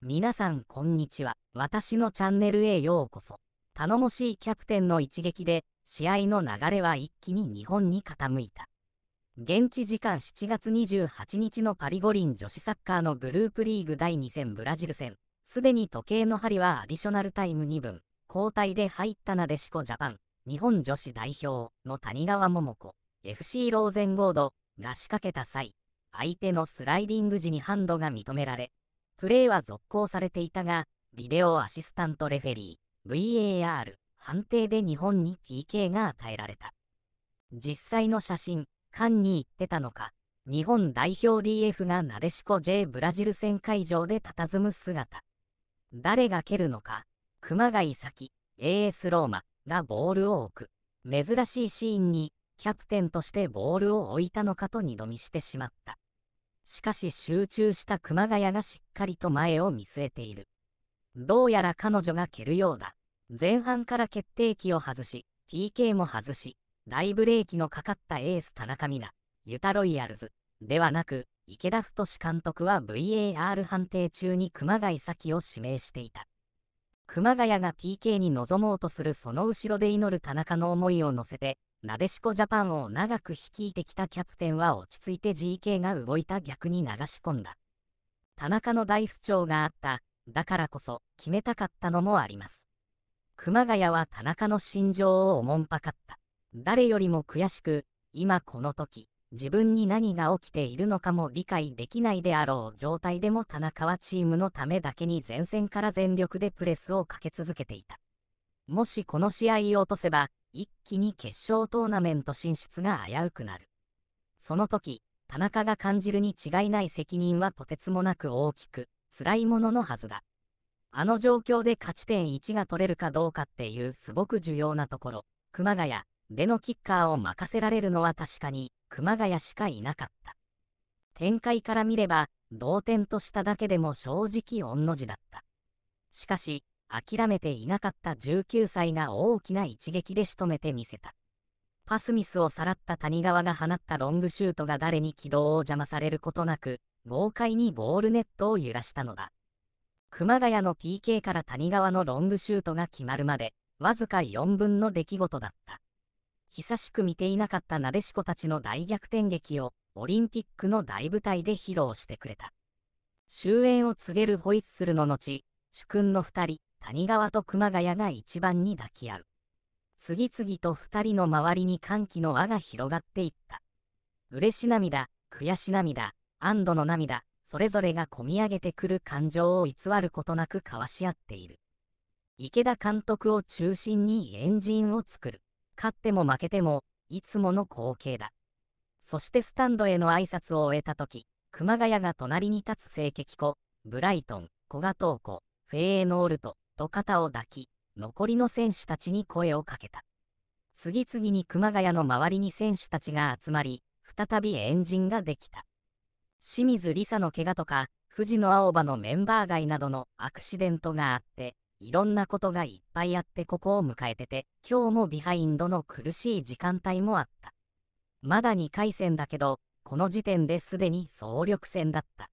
皆さんこんにちは。私のチャンネルへようこそ。頼もしいキャプテンの一撃で、試合の流れは一気に日本に傾いた。現地時間7月28日のパリ五輪女子サッカーのグループリーグ第2戦ブラジル戦。すでに時計の針はアディショナルタイム2分。交代で入ったなでしこジャパン。日本女子代表の谷川桃子。FC ローゼンゴードが仕掛けた際、相手のスライディング時にハンドが認められ、プレーは続行されていたが、ビデオアシスタントレフェリー、VAR、判定で日本に PK が与えられた。実際の写真、缶に行ってたのか、日本代表 DF がなでしこ J ブラジル戦会場で佇む姿。誰が蹴るのか、熊谷咲、AS ローマがボールを置く。珍しいシーンに、キャプテンとしてボールを置いたのかと二度見してしまった。しかし集中した熊谷がしっかりと前を見据えている。どうやら彼女が蹴るようだ。前半から決定機を外し、PK も外し、大ブレーキのかかったエース田中美奈、ユタロイヤルズ、ではなく、池田太監督は VAR 判定中に熊谷先を指名していた。熊谷が PK に臨もうとするその後ろで祈る田中の思いを乗せて、なでしこジャパンを長く率いてきたキャプテンは落ち着いて GK が動いた逆に流し込んだ。田中の大不調があった、だからこそ決めたかったのもあります。熊谷は田中の心情をおもんぱかった。誰よりも悔しく、今この時、自分に何が起きているのかも理解できないであろう状態でも田中はチームのためだけに前線から全力でプレスをかけ続けていた。もしこの試合を落とせば、一気に決勝トーナメント進出が危うくなる。その時、田中が感じるに違いない責任はとてつもなく大きく、辛いもののはずだ。あの状況で勝ち点1が取れるかどうかっていうすごく重要なところ、熊谷でのキッカーを任せられるのは確かに熊谷しかいなかった。展開から見れば、同点としただけでも正直御の字だった。しかし、諦めていなかった19歳が大きな一撃で仕留めてみせた。パスミスをさらった谷川が放ったロングシュートが誰に軌道を邪魔されることなく、豪快にボールネットを揺らしたのだ。熊谷の PK から谷川のロングシュートが決まるまで、わずか4分の出来事だった。久しく見ていなかったなでしこたちの大逆転劇を、オリンピックの大舞台で披露してくれた。終焉を告げるホイッスルの後、主君の2人、谷川と熊谷が一番に抱き合う。次々と二人の周りに歓喜の輪が広がっていった。嬉し涙、悔し涙、安堵の涙、それぞれがこみ上げてくる感情を偽ることなく交わし合っている。池田監督を中心に円陣を作る。勝っても負けても、いつもの光景だ。そしてスタンドへの挨拶を終えた時、熊谷が隣に立つ聖劇子、ブライトン、古賀東子、フェーノールト、と肩を抱き、残りの選手たちに声をかけた。次々に熊谷の周りに選手たちが集まり、再び円陣ができた。清水梨沙の怪我とか、藤野青葉のメンバー外などのアクシデントがあって、いろんなことがいっぱいあってここを迎えてて、今日もビハインドの苦しい時間帯もあった。まだ2回戦だけど、この時点ですでに総力戦だった。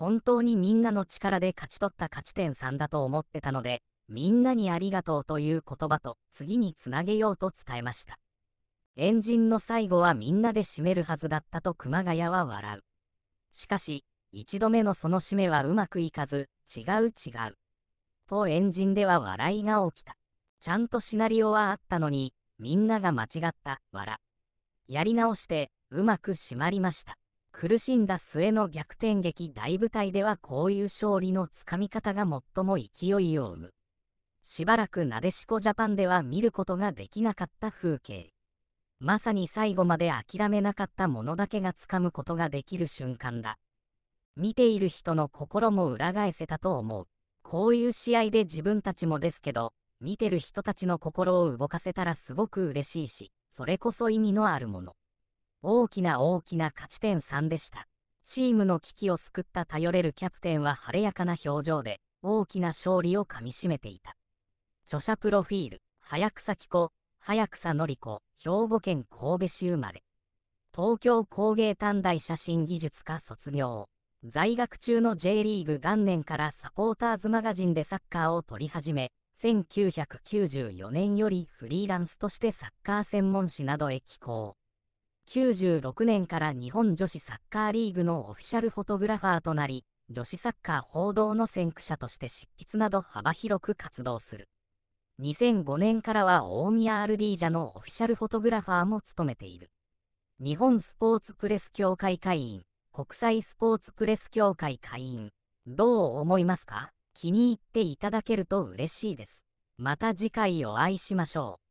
本当にみんなの力で勝ち取った勝ち点3だと思ってたので、みんなにありがとうという言葉と次につなげようと伝えました。エンジンの最後はみんなで締めるはずだったと熊谷は笑う。しかし、一度目のその締めはうまくいかず、違う違う。とエンジンでは笑いが起きた。ちゃんとシナリオはあったのに、みんなが間違った、笑。やり直して、うまく締まりました。苦しんだ末の逆転劇大舞台ではこういう勝利のつかみ方が最も勢いを生む。しばらくなでしこジャパンでは見ることができなかった風景。まさに最後まで諦めなかったものだけがつかむことができる瞬間だ。見ている人の心も裏返せたと思う。こういう試合で自分たちもですけど、見てる人たちの心を動かせたらすごく嬉しいし、それこそ意味のあるもの。大きな大きな勝ち点3でした。チームの危機を救った頼れるキャプテンは晴れやかな表情で、大きな勝利をかみしめていた。著者プロフィール、早草紀子、早草のり子、兵庫県神戸市生まれ。東京工芸短大写真技術科卒業。在学中の J リーグ元年からサポーターズマガジンでサッカーを取り始め、1994年よりフリーランスとしてサッカー専門誌などへ寄稿。96年から日本女子サッカーリーグのオフィシャルフォトグラファーとなり、女子サッカー報道の先駆者として執筆など幅広く活動する。2005年からは大宮アルディージャのオフィシャルフォトグラファーも務めている。日本スポーツプレス協会会員、国際スポーツプレス協会会員、どう思いますか気に入っていただけると嬉しいです。また次回お会いしましょう。